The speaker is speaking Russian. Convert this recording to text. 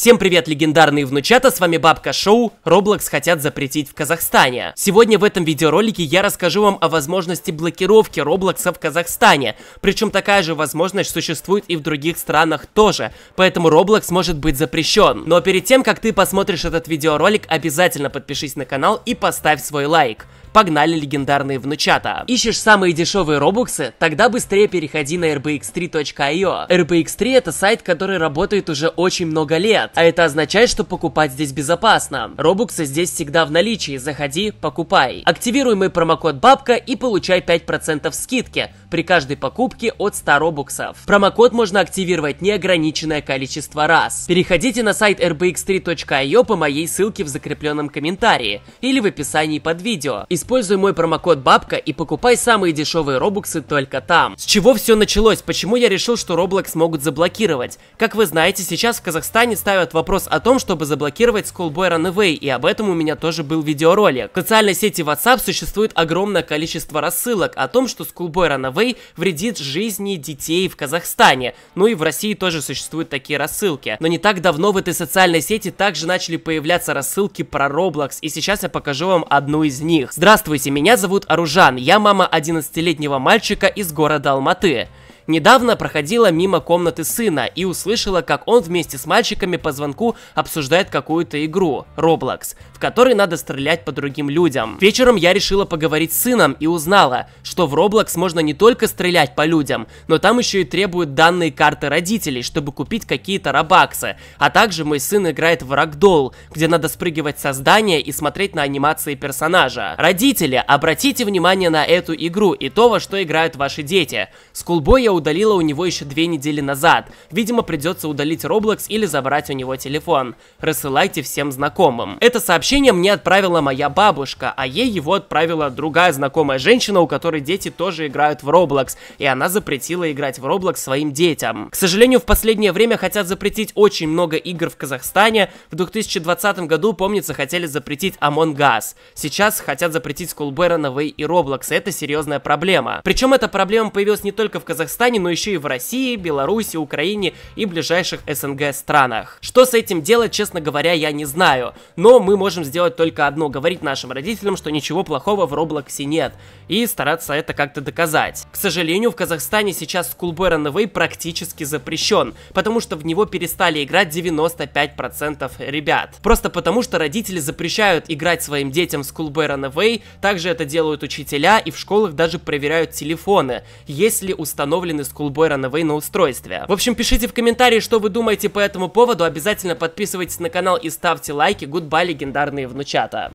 Всем привет, легендарные внучата, с вами Бабка Шоу, Роблокс хотят запретить в Казахстане. Сегодня в этом видеоролике я расскажу вам о возможности блокировки Roblox в Казахстане, причем такая же возможность существует и в других странах тоже, поэтому Роблокс может быть запрещен. Но перед тем, как ты посмотришь этот видеоролик, обязательно подпишись на канал и поставь свой лайк. Погнали легендарные внучата. Ищешь самые дешевые робуксы? Тогда быстрее переходи на rbx3.io. rbx3 это сайт, который работает уже очень много лет назад. А это означает, что покупать здесь безопасно. Робуксы здесь всегда в наличии, заходи, покупай. Активируй мой промокод БАБКА и получай 5% скидки при каждой покупке от 100 робуксов. Промокод можно активировать неограниченное количество раз. Переходите на сайт rbx3.io по моей ссылке в закрепленном комментарии или в описании под видео. Используй мой промокод БАБКА и покупай самые дешевые робуксы только там. С чего все началось? Почему я решил, что Roblox могут заблокировать? Как вы знаете, сейчас в Казахстане ставят вопрос о том, чтобы заблокировать Schoolboy Runaway, и об этом у меня тоже был видеоролик. В социальной сети WhatsApp существует огромное количество рассылок о том, что Schoolboy Runaway Huawei вредит жизни детей в Казахстане. Ну и в России тоже существуют такие рассылки. Но не так давно в этой социальной сети также начали появляться рассылки про Roblox, и сейчас я покажу вам одну из них. Здравствуйте, меня зовут Оружан, я мама 11-летнего мальчика из города Алматы недавно проходила мимо комнаты сына и услышала, как он вместе с мальчиками по звонку обсуждает какую-то игру, Roblox, в которой надо стрелять по другим людям. Вечером я решила поговорить с сыном и узнала, что в Roblox можно не только стрелять по людям, но там еще и требуют данные карты родителей, чтобы купить какие-то рабаксы. А также мой сын играет в Рагдол, где надо спрыгивать со здания и смотреть на анимации персонажа. Родители, обратите внимание на эту игру и то, во что играют ваши дети. Скулбой я я удалила у него еще две недели назад. Видимо, придется удалить Roblox или забрать у него телефон. Рассылайте всем знакомым. Это сообщение мне отправила моя бабушка, а ей его отправила другая знакомая женщина, у которой дети тоже играют в Roblox, и она запретила играть в Roblox своим детям. К сожалению, в последнее время хотят запретить очень много игр в Казахстане. В 2020 году, помнится, хотели запретить Among Us. Сейчас хотят запретить Schoolberry, новый и Roblox. Это серьезная проблема. Причем эта проблема появилась не только в Казахстане, Казахстане, но еще и в России, Беларуси, Украине и ближайших СНГ странах. Что с этим делать, честно говоря, я не знаю, но мы можем сделать только одно, говорить нашим родителям, что ничего плохого в Роблоксе нет, и стараться это как-то доказать. К сожалению, в Казахстане сейчас Schoolboy Runaway практически запрещен, потому что в него перестали играть 95% ребят. Просто потому, что родители запрещают играть своим детям в Schoolboy Runaway, также это делают учителя и в школах даже проверяют телефоны, если установлен представлены с Coolboy Runaway на устройстве. В общем, пишите в комментарии, что вы думаете по этому поводу, обязательно подписывайтесь на канал и ставьте лайки. Гудбай, легендарные внучата.